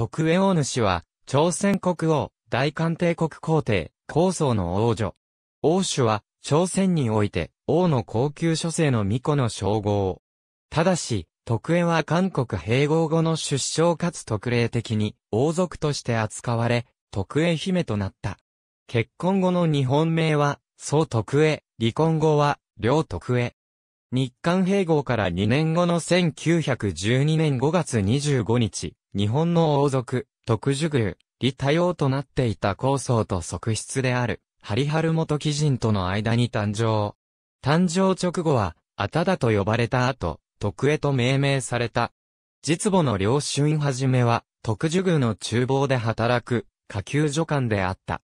徳右王主は、朝鮮国王、大韓帝国皇帝、高僧の王女。王主は、朝鮮において、王の高級諸世の巫女の称号。ただし、徳江は韓国併合後の出生かつ特例的に王族として扱われ、徳江姫となった。結婚後の日本名は、総徳江、離婚後は、両徳江。日韓併合から2年後の1912年5月25日、日本の王族、特殊宮、李多様となっていた高僧と側室である、ハリハル元貴人との間に誕生。誕生直後は、あただと呼ばれた後、徳江と命名された。実母の両春はじめは、特殊宮の厨房で働く、下級助官であった。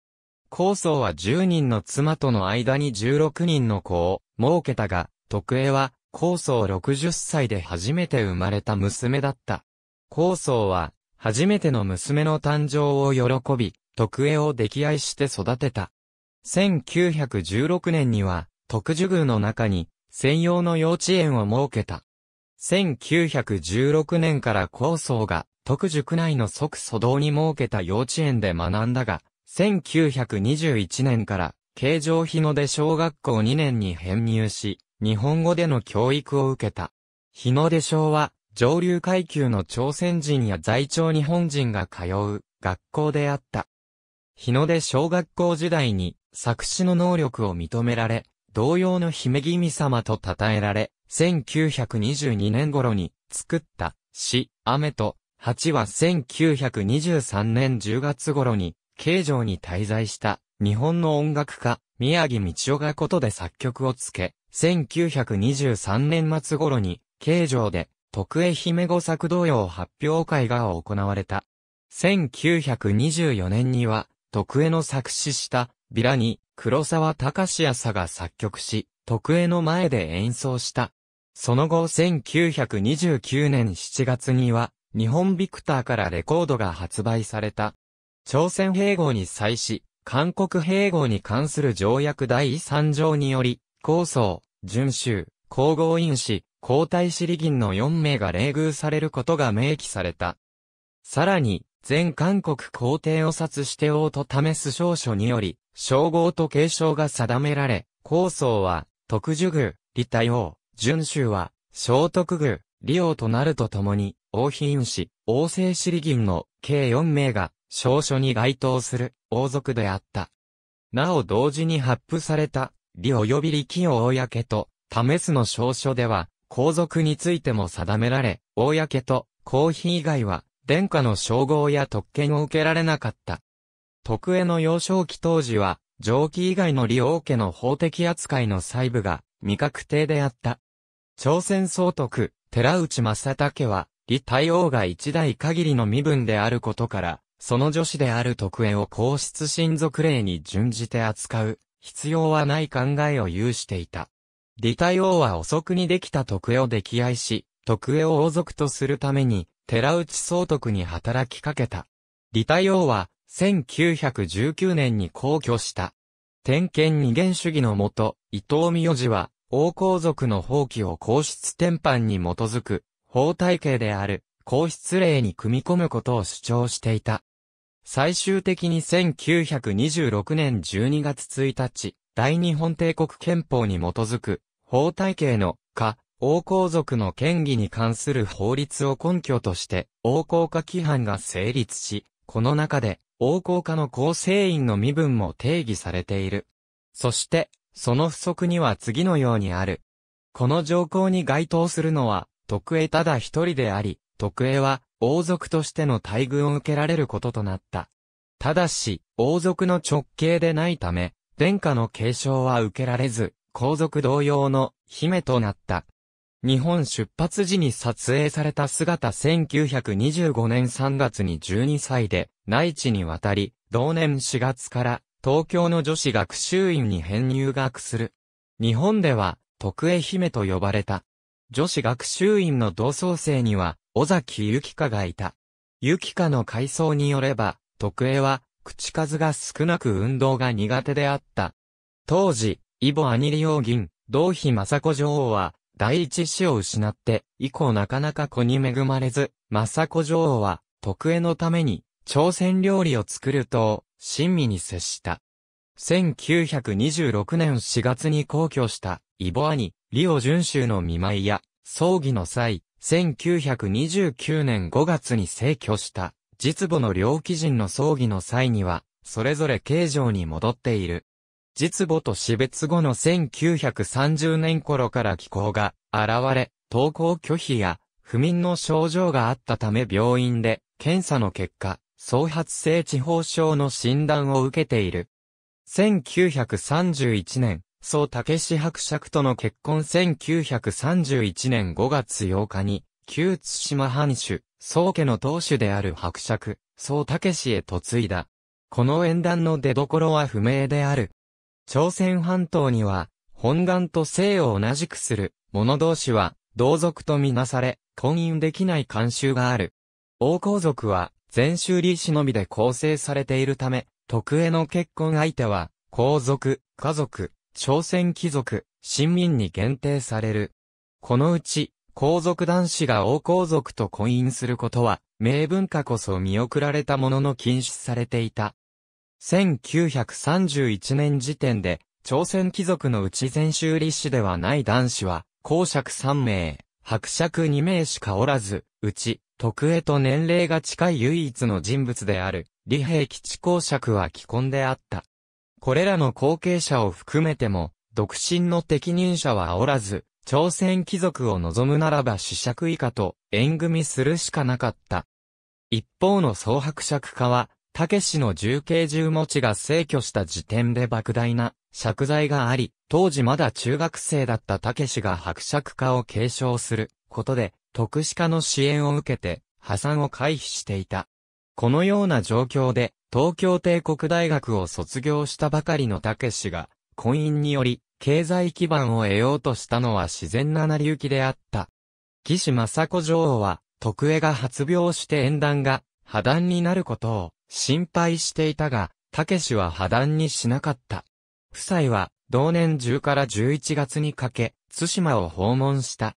高僧は10人の妻との間に16人の子を、設けたが、徳江は、高僧60歳で初めて生まれた娘だった。高僧は、初めての娘の誕生を喜び、徳江を溺愛して育てた。1916年には、徳寿宮の中に、専用の幼稚園を設けた。1916年から高僧が、徳塾内の即祖堂に設けた幼稚園で学んだが、1921年から、形状日の出小学校2年に編入し、日本語での教育を受けた。日の出小は、上流階級の朝鮮人や在朝日本人が通う学校であった。日の出小学校時代に作詞の能力を認められ、同様の姫君様と称えられ、1922年頃に作った詩、雨と蜂は1923年10月頃に、京城に滞在した日本の音楽家、宮城道夫がことで作曲をつけ、1923年末頃に、京城で、徳江姫御作童謡発表会が行われた。1924年には、徳江の作詞した、ビラに、黒沢隆や佐が作曲し、徳江の前で演奏した。その後1929年7月には、日本ビクターからレコードが発売された。朝鮮併合に際し、韓国併合に関する条約第3条により、構想、順州、皇后院士、皇太子理銀の4名が冷遇されることが明記された。さらに、全韓国皇帝を殺して王と試す証書により、称号と継承が定められ、皇宗は、特殊宮、李太王、順州は、聖徳宮、李王となるとともに、王妃士、王政子理銀の計4名が、証書に該当する王族であった。なお同時に発布された理及び力を公と、試すの証書では、皇族についても定められ、公と、公費以外は、殿下の称号や特権を受けられなかった。徳江の幼少期当時は、上記以外の利王家の法的扱いの細部が未確定であった。朝鮮総督、寺内正武は、李大王が一代限りの身分であることから、その女子である徳江を皇室親族令に準じて扱う必要はない考えを有していた。李太王は遅くにできた徳江を溺愛し、徳江を王族とするために、寺内総督に働きかけた。李太王は、1919年に皇居した。天権二元主義のもと、伊藤美代次は、王皇族の放棄を皇室天範に基づく、法体系である、皇室令に組み込むことを主張していた。最終的に1926年12月1日、大日本帝国憲法に基づく、法体系の、か、王皇族の権威に関する法律を根拠として、王皇化規範が成立し、この中で、王皇化の構成員の身分も定義されている。そして、その不足には次のようにある。この条項に該当するのは、徳江ただ一人であり、徳江は、王族としての待遇を受けられることとなった。ただし、王族の直系でないため、殿下の継承は受けられず、皇族同様の姫となった。日本出発時に撮影された姿1925年3月に12歳で内地に渡り、同年4月から東京の女子学習院に編入学する。日本では、徳江姫と呼ばれた。女子学習院の同窓生には、尾崎ゆきかがいた。ゆきかの回想によれば、徳江は、口数が少なく運動が苦手であった。当時、イボアニリオ銀、同妃雅子女王は、第一子を失って、以降なかなか子に恵まれず、雅子女王は、徳江のために、朝鮮料理を作ると、親身に接した。1926年4月に皇居したイボアニ、リオ巡州の見舞いや、葬儀の際、1929年5月に逝去した実母の両貴人の葬儀の際には、それぞれ形状に戻っている。実母と死別後の1930年頃から気候が現れ、登校拒否や不眠の症状があったため病院で検査の結果、創発性地方症の診断を受けている。1931年、総武志伯爵との結婚1931年5月8日に、旧津島藩主、宗家の当主である伯爵、宗武氏へ嫁いだ。この縁談の出所は不明である。朝鮮半島には、本願と姓を同じくする、者同士は、同族とみなされ、婚姻できない慣習がある。王皇族は、全州理忍びで構成されているため、徳江の結婚相手は、皇族、家族、朝鮮貴族、親民に限定される。このうち、皇族男子が王皇族と婚姻することは、名文化こそ見送られたものの禁止されていた。1931年時点で、朝鮮貴族のうち全州立志ではない男子は、公爵3名、伯爵2名しかおらず、うち、徳江と年齢が近い唯一の人物である。李平吉公爵は既婚であった。これらの後継者を含めても、独身の適任者はおらず、朝鮮貴族を望むならば死爵以下と縁組するしかなかった。一方の総伯爵家は、武氏の重慶重持ちが逝去した時点で莫大な借財があり、当時まだ中学生だった武氏が伯爵家を継承することで、特殊家の支援を受けて、破産を回避していた。このような状況で、東京帝国大学を卒業したばかりの武氏が、婚姻により、経済基盤を得ようとしたのは自然な成り行きであった。岸政子女王は、徳江が発病して縁談が、破談になることを、心配していたが、武氏は破談にしなかった。夫妻は、同年10から11月にかけ、津島を訪問した。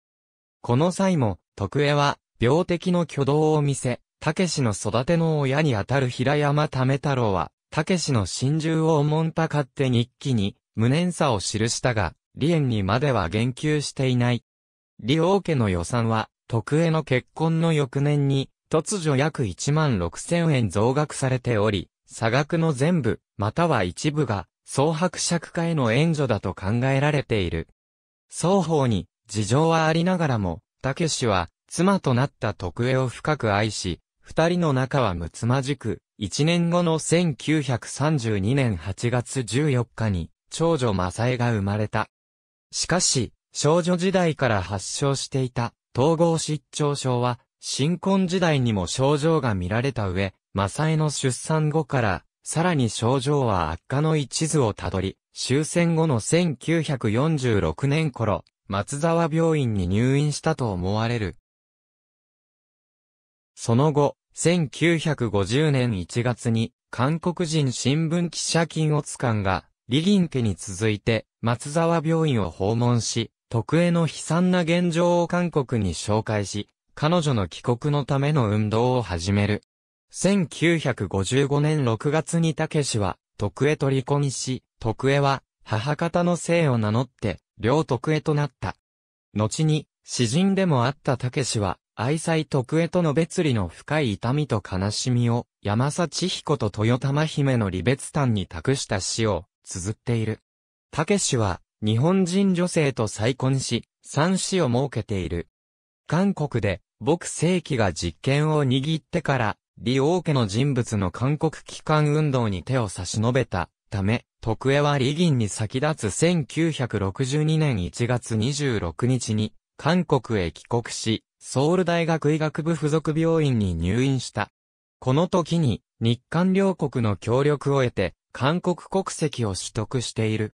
この際も、徳江は、病的の挙動を見せ、たけしの育ての親にあたる平山ため太郎は、たけしの心中をおもんぱかって日記に、無念さを記したが、李縁にまでは言及していない。李王家の予算は、徳江の結婚の翌年に、突如約1万6千円増額されており、差額の全部、または一部が、総伯爵家への援助だと考えられている。双方に、事情はありながらも、たけしは、妻となった徳江を深く愛し、二人の仲はむつまじく、一年後の1932年8月14日に、長女マサエが生まれた。しかし、少女時代から発症していた、統合失調症は、新婚時代にも症状が見られた上、マサエの出産後から、さらに症状は悪化の一途をたどり、終戦後の1946年頃、松沢病院に入院したと思われる。その後、1950年1月に、韓国人新聞記者金かんが、リリン家に続いて、松沢病院を訪問し、特営の悲惨な現状を韓国に紹介し、彼女の帰国のための運動を始める。1955年6月に武氏は、徳江り込みし、徳江は、母方の姓を名乗って、両徳江となった。後に、詩人でもあった武氏は、愛妻徳江との別離の深い痛みと悲しみを、山佐千彦と豊玉姫の離別誕に託した詩を、綴っている。武氏は、日本人女性と再婚し、三子を設けている。韓国で、僕世紀が実権を握ってから、李王家の人物の韓国帰還運動に手を差し伸べたため、徳江は李銀に先立つ1962年1月26日に、韓国へ帰国し、ソウル大学医学部附属病院に入院した。この時に、日韓両国の協力を得て、韓国国籍を取得している。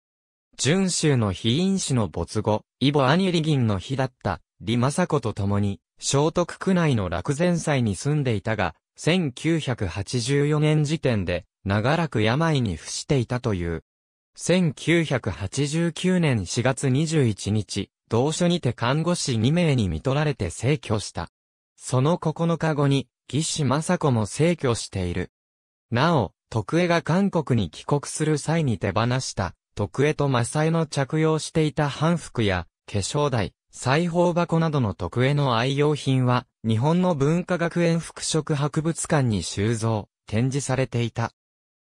準州の非因子の没後、イボ・アニリギンの日だった、リマサコと共に、聖徳区内の楽前祭に住んでいたが、1984年時点で、長らく病に伏していたという。1989年4月21日、同書にて看護師2名に見取られて逝去した。その9日後に、岸正子も逝去している。なお、徳江が韓国に帰国する際に手放した、徳江と正江の着用していた半服や、化粧台、裁縫箱などの徳江の愛用品は、日本の文化学園服飾博物館に収蔵、展示されていた。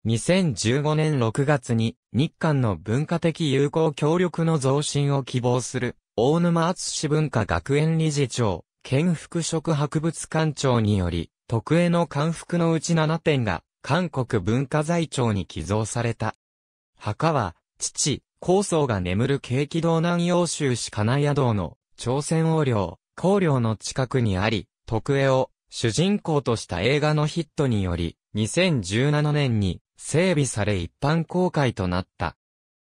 2015年6月に、日韓の文化的友好協力の増進を希望する、大沼厚史文化学園理事長、県服飾博物館長により、特営の漢服のうち7点が、韓国文化財庁に寄贈された。墓は、父、高僧が眠る景気道南洋州市金谷道の、朝鮮王領、高領の近くにあり、特営を、主人公とした映画のヒットにより、2017年に整備され一般公開となった。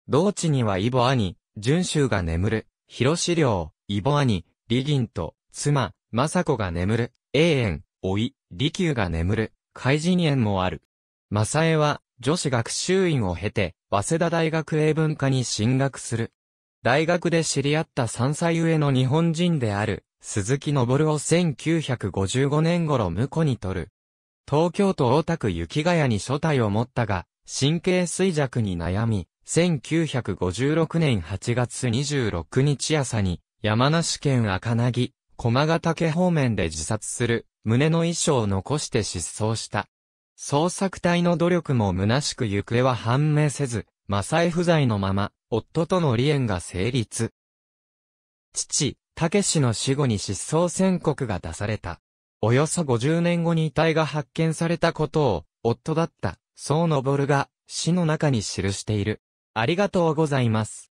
同地にはイボ兄、純州が眠る広志料、イボ兄、リギンと、妻、政子が眠る、永遠、老い、利休が眠る、海人縁もある。正エは、女子学習院を経て、早稲田大学英文科に進学する。大学で知り合った3歳上の日本人である、鈴木昇を1955年頃婿に取る。東京都大田区雪ヶ谷に所帯を持ったが、神経衰弱に悩み、1956年8月26日朝に、山梨県赤な駒ヶ岳方面で自殺する、胸の遺書を残して失踪した。捜索隊の努力も虚しく行方は判明せず、正サ不在のまま、夫との離縁が成立。父、武氏の死後に失踪宣告が出された。およそ50年後に遺体が発見されたことを、夫だった、宋昇が、死の中に記している。ありがとうございます。